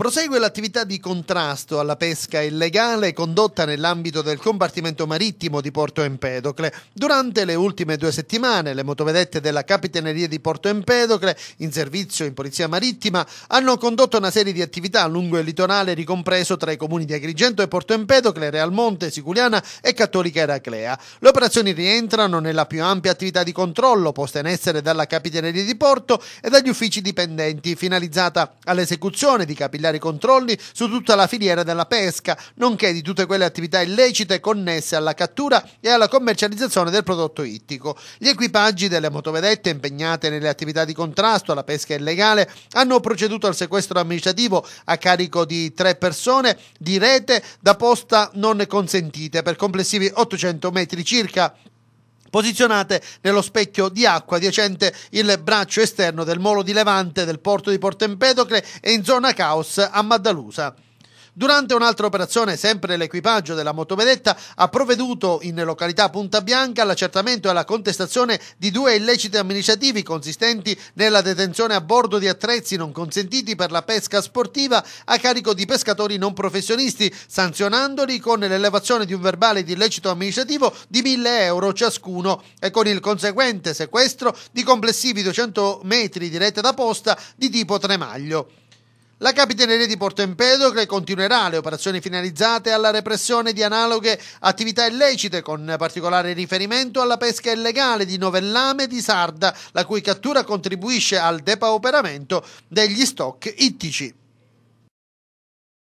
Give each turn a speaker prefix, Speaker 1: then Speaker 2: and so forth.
Speaker 1: Prosegue l'attività di contrasto alla pesca illegale condotta nell'ambito del compartimento marittimo di Porto Empedocle. Durante le ultime due settimane le motovedette della Capitaneria di Porto Empedocle, in servizio in Polizia Marittima, hanno condotto una serie di attività lungo il litorale ricompreso tra i comuni di Agrigento e Porto Empedocle, Realmonte, Siculiana e Cattolica Eraclea. Le operazioni rientrano nella più ampia attività di controllo posta in essere dalla Capitaneria di Porto e dagli uffici dipendenti, finalizzata all'esecuzione di capillari applicare i controlli su tutta la filiera della pesca, nonché di tutte quelle attività illecite connesse alla cattura e alla commercializzazione del prodotto ittico. Gli equipaggi delle motovedette impegnate nelle attività di contrasto alla pesca illegale hanno proceduto al sequestro amministrativo a carico di tre persone di rete da posta non consentite per complessivi 800 metri circa posizionate nello specchio di acqua adiacente il braccio esterno del molo di Levante del porto di Porto Empedocle e in zona caos a Maddalusa. Durante un'altra operazione, sempre l'equipaggio della motovedetta ha provveduto in località Punta Bianca all'accertamento e alla contestazione di due illeciti amministrativi consistenti nella detenzione a bordo di attrezzi non consentiti per la pesca sportiva a carico di pescatori non professionisti, sanzionandoli con l'elevazione di un verbale di illecito amministrativo di 1000 euro ciascuno e con il conseguente sequestro di complessivi 200 metri di rete da posta di tipo tremaglio. La Capitaneria di Porto Empedocle continuerà le operazioni finalizzate alla repressione di analoghe attività illecite, con particolare riferimento alla pesca illegale di novellame di sarda, la cui cattura contribuisce al depauperamento degli stock ittici.